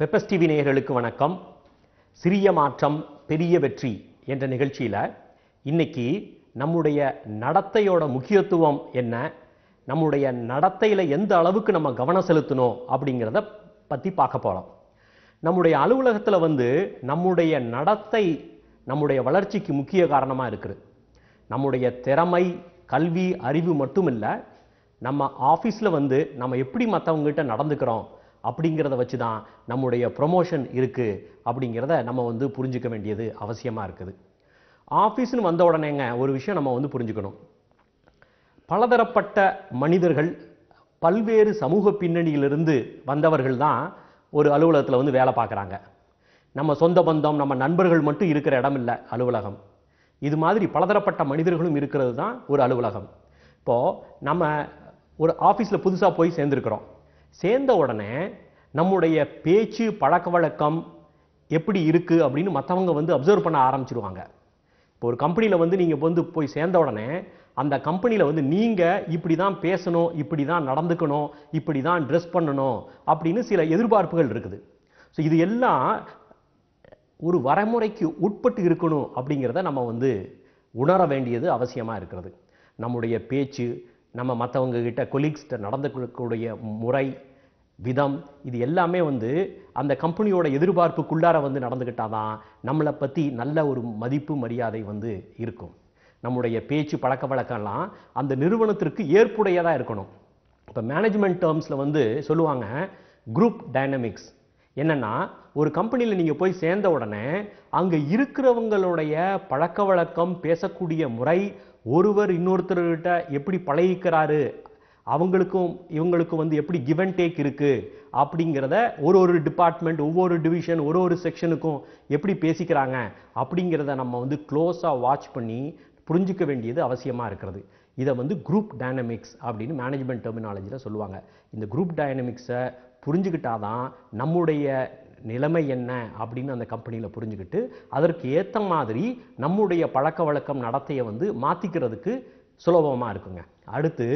Peppers TV நேயர்களுக்கு வணக்கம் சிறிய மாற்றம் பெரிய வெற்றி என்ற நிகழ்ச்சியில் இன்னைக்கு நம்முடைய நடத்தையோட முக்கியத்துவம் என்ன நம்முடைய நடத்தையில் எந்த அளவுக்கு நம்ம கவனம் செலுத்தணும் அப்படிங்கிறத பற்றி பார்க்க போகிறோம் நம்முடைய அலுவலகத்தில் வந்து நம்முடைய நடத்தை நம்முடைய வளர்ச்சிக்கு முக்கிய காரணமாக இருக்குது நம்முடைய திறமை கல்வி அறிவு மட்டும் இல்லை நம்ம ஆஃபீஸில் வந்து நம்ம எப்படி மற்றவங்ககிட்ட நடந்துக்கிறோம் அப்படிங்கிறத வச்சு தான் நம்முடைய ப்ரொமோஷன் இருக்குது அப்படிங்கிறத நம்ம வந்து புரிஞ்சிக்க வேண்டியது அவசியமாக இருக்குது ஆஃபீஸ்னு வந்த உடனேங்க ஒரு விஷயம் நம்ம வந்து புரிஞ்சுக்கணும் பலதரப்பட்ட மனிதர்கள் பல்வேறு சமூக பின்னணியிலிருந்து வந்தவர்கள் தான் ஒரு அலுவலகத்தில் வந்து வேலை பார்க்குறாங்க நம்ம சொந்த பந்தம் நம்ம நண்பர்கள் மட்டும் இருக்கிற இடம் இல்லை அலுவலகம் இது மாதிரி பலதரப்பட்ட மனிதர்களும் இருக்கிறது தான் ஒரு அலுவலகம் இப்போது நம்ம ஒரு ஆஃபீஸில் புதுசாக போய் சேர்ந்துருக்குறோம் சேர்ந்த உடனே நம்முடைய பேச்சு பழக்க வழக்கம் எப்படி இருக்குது அப்படின்னு மற்றவங்க வந்து அப்சர்வ் பண்ண ஆரம்பிச்சிருவாங்க இப்போ ஒரு கம்பெனியில் வந்து நீங்கள் வந்து போய் சேர்ந்த உடனே அந்த கம்பெனியில் வந்து நீங்கள் இப்படி தான் பேசணும் இப்படி தான் நடந்துக்கணும் இப்படி தான் ட்ரெஸ் பண்ணணும் அப்படின்னு சில எதிர்பார்ப்புகள் இருக்குது ஸோ இது எல்லாம் ஒரு வரைமுறைக்கு உட்பட்டு இருக்கணும் அப்படிங்கிறத நம்ம வந்து உணர வேண்டியது அவசியமாக இருக்கிறது நம்முடைய பேச்சு நம்ம மற்றவங்கக்கிட்ட கொலீக்ஸ்கிட்ட நடந்து கொடுக்கக்கூடிய முறை விதம் இது எல்லாமே வந்து அந்த கம்பெனியோட எதிர்பார்ப்புக்குள்ளார வந்து நடந்துக்கிட்டால் தான் நம்மளை பற்றி நல்ல ஒரு மதிப்பு மரியாதை வந்து இருக்கும் நம்முடைய பேச்சு பழக்க வழக்கம்லாம் அந்த நிறுவனத்திற்கு ஏற்புடையதாக இருக்கணும் இப்போ மேனேஜ்மெண்ட் டேர்ம்ஸில் வந்து சொல்லுவாங்க குரூப் டைனமிக்ஸ் என்னென்னா ஒரு கம்பெனியில் நீங்கள் போய் சேர்ந்த உடனே அங்கே இருக்கிறவங்களுடைய பழக்க வழக்கம் பேசக்கூடிய முறை ஒருவர் இன்னொருத்தர்கிட்ட எப்படி பழகிக்கிறாரு அவங்களுக்கும் இவங்களுக்கும் வந்து எப்படி கிவ் அண்ட் டேக் இருக்குது அப்படிங்கிறத ஒரு ஒரு டிபார்ட்மெண்ட் ஒவ்வொரு டிவிஷன் ஒரு ஒரு செக்ஷனுக்கும் எப்படி பேசிக்கிறாங்க அப்படிங்கிறத நம்ம வந்து க்ளோஸாக வாட்ச் பண்ணி புரிஞ்சிக்க வேண்டியது அவசியமாக இருக்கிறது இதை வந்து குரூப் டைனமிக்ஸ் அப்படின்னு மேனேஜ்மெண்ட் டெர்மினாலஜியில் சொல்லுவாங்க இந்த குரூப் டைனமிக்ஸை புரிஞ்சுக்கிட்டாதான் நம்முடைய நிலைமை என்ன அப்படின்னு அந்த கம்பெனியில் புரிஞ்சுக்கிட்டு அதற்கு ஏற்ற மாதிரி நம்முடைய பழக்க வழக்கம் நடத்தையை வந்து மாற்றிக்கிறதுக்கு சுலபமாக இருக்குங்க அடுத்து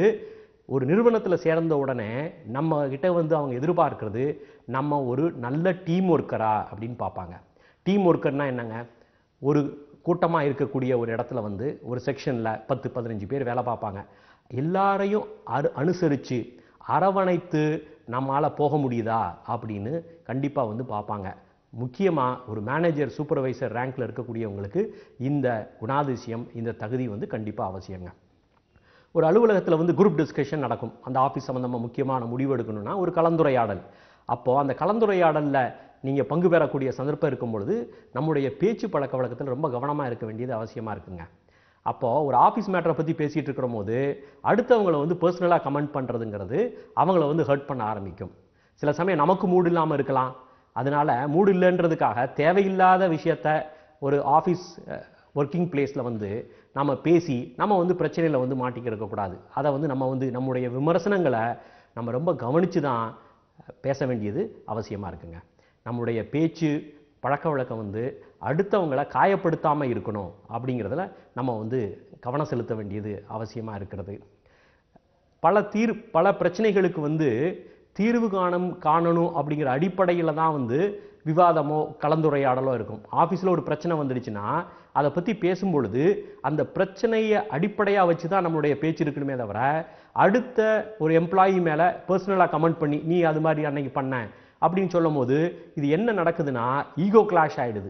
ஒரு நிறுவனத்தில் சேர்ந்த உடனே நம்ம கிட்ட வந்து அவங்க எதிர்பார்க்கறது நம்ம ஒரு நல்ல டீம் ஒர்க்கரா அப்படின்னு பார்ப்பாங்க டீம் ஒர்க்கர்னா என்னங்க ஒரு கூட்டமாக இருக்கக்கூடிய ஒரு இடத்துல வந்து ஒரு செக்ஷனில் பத்து பதினஞ்சு பேர் வேலை பார்ப்பாங்க எல்லாரையும் அனுசரித்து அரவணைத்து நம்மளால் போக முடியுதா அப்படின்னு கண்டிப்பாக வந்து பார்ப்பாங்க முக்கியமாக ஒரு மேனேஜர் சூப்பர்வைசர் ரேங்க்கில் இருக்கக்கூடியவங்களுக்கு இந்த குணாதிசயம் இந்த தகுதி வந்து கண்டிப்பாக அவசியங்க ஒரு அலுவலகத்தில் வந்து குரூப் டிஸ்கஷன் நடக்கும் அந்த ஆஃபீஸ் சம்மந்தமாக முக்கியமான முடிவு எடுக்கணும்னா ஒரு கலந்துரையாடல் அப்போது அந்த கலந்துரையாடலில் நீங்கள் பங்கு பெறக்கூடிய சந்தர்ப்பம் இருக்கும் பொழுது நம்முடைய பேச்சு பழக்க வழக்கத்தில் ரொம்ப கவனமாக இருக்க வேண்டியது அவசியமாக இருக்குங்க அப்போது ஒரு ஆஃபீஸ் மேட்டரை பற்றி பேசிகிட்டு இருக்கிற போது அடுத்தவங்களை வந்து பர்சனலாக கமெண்ட் பண்ணுறதுங்கிறது அவங்கள வந்து ஹர்ட் பண்ண ஆரம்பிக்கும் சில சமயம் நமக்கு மூடு இல்லாமல் இருக்கலாம் அதனால் மூடு இல்லைன்றதுக்காக தேவையில்லாத விஷயத்த ஒரு ஆஃபீஸ் ஒர்க்கிங் பிளேஸில் வந்து நம்ம பேசி நம்ம வந்து பிரச்சனையில் வந்து மாட்டிக்க இருக்கக்கூடாது அதை வந்து நம்ம வந்து நம்முடைய விமர்சனங்களை நம்ம ரொம்ப கவனித்து தான் பேச வேண்டியது அவசியமாக இருக்குங்க நம்முடைய பேச்சு பழக்க வழக்கம் வந்து அடுத்தவங்களை காயப்படுத்தாமல் இருக்கணும் அப்படிங்கிறதுல நம்ம வந்து கவனம் செலுத்த வேண்டியது அவசியமாக இருக்கிறது பல தீர் பல பிரச்சனைகளுக்கு வந்து தீர்வு காணும் காணணும் அப்படிங்கிற அடிப்படையில் தான் வந்து விவாதமோ கலந்துரையாடலோ இருக்கும் ஆஃபீஸில் ஒரு பிரச்சனை வந்துடுச்சுன்னா அதை பற்றி பேசும்பொழுது அந்த பிரச்சனையை அடிப்படையாக வச்சு தான் நம்மளுடைய பேச்சு இருக்கணுமே தவிர அடுத்த ஒரு எம்ப்ளாயி மேலே பர்சனலாக கமெண்ட் பண்ணி நீ அது மாதிரி அன்னைக்கு பண்ண அப்படின்னு சொல்லும் போது இது என்ன நடக்குதுன்னா ஈகோ கிளாஷ் ஆகிடுது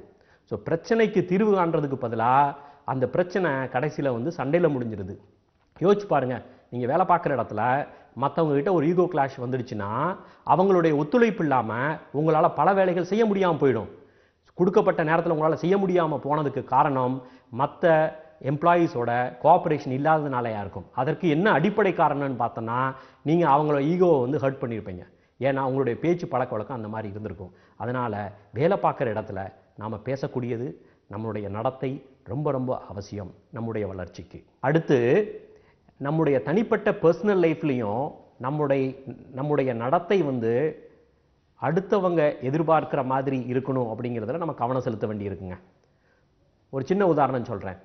ஸோ பிரச்சனைக்கு தீர்வு காண்றதுக்கு பதிலாக அந்த பிரச்சனை கடைசியில் வந்து சண்டையில் முடிஞ்சிருது யோசிச்சு பாருங்கள் நீங்கள் வேலை பார்க்குற இடத்துல மற்றவங்ககிட்ட ஒரு ஈகோ கிளாஷ் வந்துடுச்சுன்னா அவங்களுடைய ஒத்துழைப்பு இல்லாமல் உங்களால் பல வேலைகள் செய்ய முடியாமல் போயிடும் கொடுக்கப்பட்ட நேரத்தில் உங்களால் செய்ய முடியாமல் போனதுக்கு காரணம் மற்ற எம்ப்ளாயீஸோட கோஆப்ரேஷன் இல்லாததுனாலையாக இருக்கும் அதற்கு என்ன அடிப்படை காரணம்னு பார்த்தோன்னா நீங்கள் அவங்களோட ஈகோவை வந்து ஹர்ட் பண்ணியிருப்பீங்க ஏன்னா அவங்களுடைய பேச்சு பழக்க வழக்கம் அந்த மாதிரி இருந்திருக்கும் அதனால் வேலை பார்க்குற இடத்துல நாம் பேசக்கூடியது நம்மளுடைய நடத்தை ரொம்ப ரொம்ப அவசியம் நம்முடைய வளர்ச்சிக்கு அடுத்து நம்முடைய தனிப்பட்ட பர்சனல் லைஃப்லேயும் நம்முடைய நம்முடைய நடத்தை வந்து அடுத்தவங்க எதிர்பார்க்குற மாதிரி இருக்கணும் அப்படிங்கிறதுல நம்ம கவனம் செலுத்த வேண்டியிருக்குங்க ஒரு சின்ன உதாரணம் சொல்கிறேன்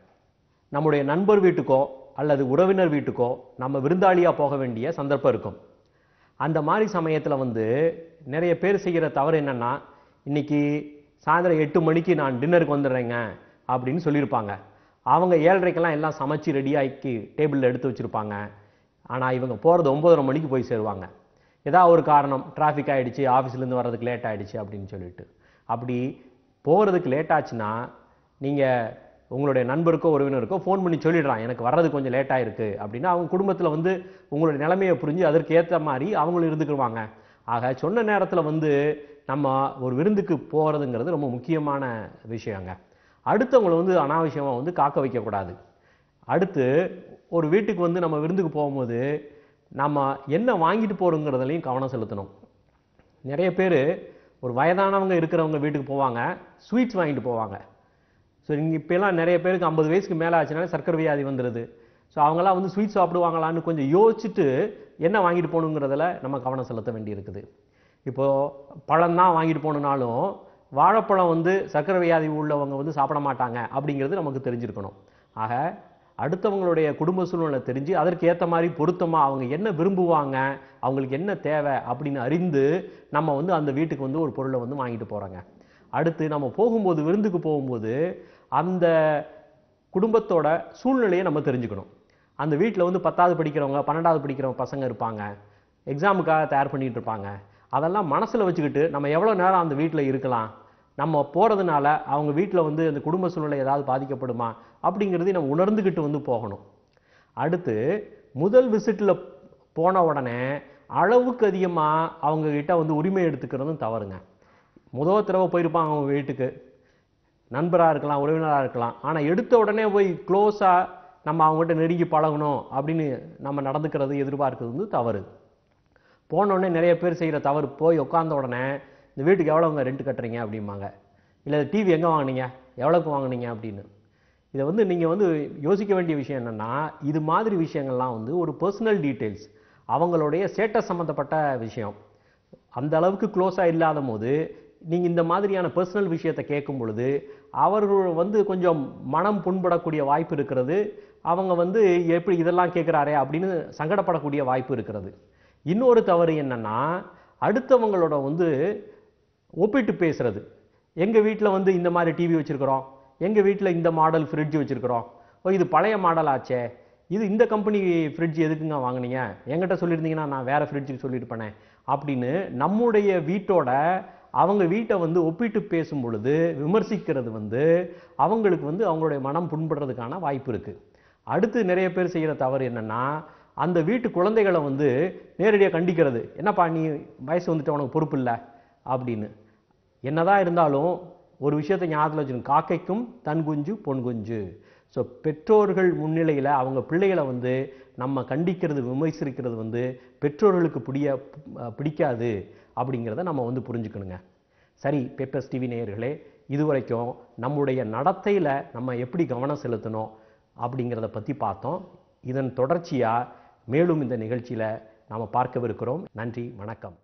நம்முடைய நண்பர் வீட்டுக்கோ அல்லது உறவினர் வீட்டுக்கோ நம்ம விருந்தாளியாக போக வேண்டிய சந்தர்ப்பம் இருக்கும் அந்த மாதிரி சமயத்தில் வந்து நிறைய பேர் செய்கிற தவறு என்னென்னா இன்றைக்கி சாயந்தரம் எட்டு மணிக்கு நான் டின்னருக்கு வந்துடுறேங்க அப்படின்னு சொல்லியிருப்பாங்க அவங்க ஏழரைக்கெல்லாம் எல்லாம் சமைச்சு ரெடியாக்கி டேபிளில் எடுத்து வச்சுருப்பாங்க ஆனால் இவங்க போகிறது ஒம்பதரை மணிக்கு போய் சேருவாங்க ஏதாவது ஒரு காரணம் டிராஃபிக் ஆகிடுச்சு ஆஃபீஸ்லேருந்து வர்றதுக்கு லேட் ஆகிடுச்சு அப்படின்னு சொல்லிட்டு அப்படி போகிறதுக்கு லேட் ஆச்சுன்னா நீங்கள் உங்களுடைய நண்பருக்கோ உறவினருக்கோ ஃபோன் பண்ணி சொல்லிடுறான் எனக்கு வர்றது கொஞ்சம் லேட்டாக இருக்குது அப்படின்னா அவங்க குடும்பத்தில் வந்து உங்களுடைய நிலைமையை புரிஞ்சு அதற்கு ஏற்ற மாதிரி அவங்களும் இருந்துக்குவாங்க ஆக சொன்ன நேரத்தில் வந்து நம்ம ஒரு விருந்துக்கு போகிறதுங்கிறது ரொம்ப முக்கியமான விஷயங்க அடுத்தவங்களை வந்து அனாவசியமாக வந்து காக்க வைக்கக்கூடாது அடுத்து ஒரு வீட்டுக்கு வந்து நம்ம விருந்துக்கு போகும்போது நம்ம என்ன வாங்கிட்டு போகிறோங்கிறதுலையும் கவனம் செலுத்தணும் நிறைய பேர் ஒரு வயதானவங்க இருக்கிறவங்க வீட்டுக்கு போவாங்க ஸ்வீட்ஸ் வாங்கிட்டு போவாங்க ஸோ இங்கே இப்போலாம் நிறைய பேருக்கு ஐம்பது வயசுக்கு மேலே ஆச்சுனாலே சர்க்கரை வியாதி வந்துடுது ஸோ அவங்களாம் வந்து ஸ்வீட் சாப்பிடுவாங்களான்னு கொஞ்சம் யோசிச்சுட்டு என்ன வாங்கிட்டு போகணுங்கிறதுல நம்ம கவனம் செலுத்த வேண்டியிருக்குது இப்போது பழம் தான் வாங்கிட்டு போகணுனாலும் வாழைப்பழம் வந்து சர்க்கரை வியாதி உள்ளவங்க வந்து சாப்பிட மாட்டாங்க அப்படிங்கிறது நமக்கு தெரிஞ்சிருக்கணும் ஆக அடுத்தவங்களுடைய குடும்ப சூழ்நிலை தெரிஞ்சு அதற்கு ஏற்ற மாதிரி பொருத்தமாக அவங்க என்ன விரும்புவாங்க அவங்களுக்கு என்ன தேவை அப்படின்னு அறிந்து நம்ம வந்து அந்த வீட்டுக்கு வந்து ஒரு பொருளை வந்து வாங்கிட்டு போகிறாங்க அடுத்து நம்ம போகும்போது விருந்துக்கு போகும்போது அந்த குடும்பத்தோட சூழ்நிலையை நம்ம தெரிஞ்சுக்கணும் அந்த வீட்டில் வந்து பத்தாவது படிக்கிறவங்க பன்னெண்டாவது படிக்கிறவங்க பசங்க இருப்பாங்க எக்ஸாமுக்காக தயார் பண்ணிகிட்டு இருப்பாங்க அதெல்லாம் மனசில் வச்சுக்கிட்டு நம்ம எவ்வளோ நேரம் அந்த வீட்டில் இருக்கலாம் நம்ம போகிறதுனால அவங்க வீட்டில் வந்து அந்த குடும்ப சூழ்நிலை ஏதாவது பாதிக்கப்படுமா அப்படிங்கிறதையும் நம்ம உணர்ந்துக்கிட்டு வந்து போகணும் அடுத்து முதல் விசிட்டில் போன உடனே அளவுக்கு அதிகமாக அவங்கக்கிட்ட வந்து உரிமை எடுத்துக்கிறதும் தவறுங்க முதல் தடவை போயிருப்பாங்க அவங்க வீட்டுக்கு நண்பராக இருக்கலாம் உறவினராக இருக்கலாம் ஆனால் எடுத்த உடனே போய் க்ளோஸாக நம்ம அவங்ககிட்ட நெருங்கி பழகணும் அப்படின்னு நம்ம நடந்துக்கிறது எதிர்பார்க்கறது வந்து தவறு போனோடனே நிறைய பேர் செய்கிற தவறு போய் உட்காந்த உடனே இந்த வீட்டுக்கு எவ்வளோங்க ரெண்ட் கட்டுறீங்க அப்படிம்பாங்க இல்லை டிவி எங்கே வாங்கினீங்க எவ்வளோக்கு வாங்கினீங்க அப்படின்னு இதை வந்து நீங்கள் வந்து யோசிக்க வேண்டிய விஷயம் என்னென்னா இது மாதிரி விஷயங்கள்லாம் வந்து ஒரு பர்சனல் டீட்டெயில்ஸ் அவங்களுடைய ஸ்டேட்டஸ் சம்மந்தப்பட்ட விஷயம் அந்த அளவுக்கு க்ளோஸாக இல்லாத போது நீங்கள் இந்த மாதிரியான பர்சனல் விஷயத்தை கேட்கும் பொழுது அவர்கள் வந்து கொஞ்சம் மனம் புண்படக்கூடிய வாய்ப்பு இருக்கிறது அவங்க வந்து எப்படி இதெல்லாம் கேட்குறாரே அப்படின்னு சங்கடப்படக்கூடிய வாய்ப்பு இருக்கிறது இன்னொரு தவறு என்னென்னா அடுத்தவங்களோட வந்து ஒப்பிட்டு பேசுகிறது எங்கள் வீட்டில் வந்து இந்த மாதிரி டிவி வச்சுருக்குறோம் எங்கள் வீட்டில் இந்த மாடல் ஃப்ரிட்ஜ் வச்சுருக்குறோம் ஓ இது பழைய மாடல் ஆச்சே இது இந்த கம்பெனி ஃப்ரிட்ஜ் எதுக்குங்க வாங்கினீங்க என்கிட்ட சொல்லியிருந்தீங்கன்னா நான் வேறு ஃப்ரிட்ஜுக்கு சொல்லியிருப்பேனே அப்படின்னு நம்முடைய வீட்டோட அவங்க வீட்டை வந்து ஒப்பிட்டு பேசும் பொழுது விமர்சிக்கிறது வந்து அவங்களுக்கு வந்து அவங்களுடைய மனம் புண்படுறதுக்கான வாய்ப்பு இருக்குது அடுத்து நிறைய பேர் செய்கிற தவறு என்னென்னா அந்த வீட்டு குழந்தைகளை வந்து நேரடியாக கண்டிக்கிறது என்னப்பா நீ வயசு வந்துட்டு உனக்கு பொறுப்பு இல்லை அப்படின்னு என்னதான் இருந்தாலும் ஒரு விஷயத்தை ஞாபகத்தில் வச்சுக்கணும் காக்கைக்கும் தன் குஞ்சு பொன் குஞ்சு ஸோ பெற்றோர்கள் முன்னிலையில் அவங்க பிள்ளைகளை வந்து நம்ம கண்டிக்கிறது விமர்சிக்கிறது வந்து பெற்றோர்களுக்கு பிடிய பிடிக்காது அப்படிங்கிறத நம்ம வந்து புரிஞ்சுக்கணுங்க சரி பேப்பர்ஸ் டிவி நேயர்களே இதுவரைக்கும் நம்முடைய நடத்தையில் நம்ம எப்படி கவனம் செலுத்தணும் அப்படிங்கிறத பற்றி பார்த்தோம் இதன் தொடர்ச்சியாக மேலும் இந்த நிகழ்ச்சியில் நாம் பார்க்கவிருக்கிறோம் நன்றி வணக்கம்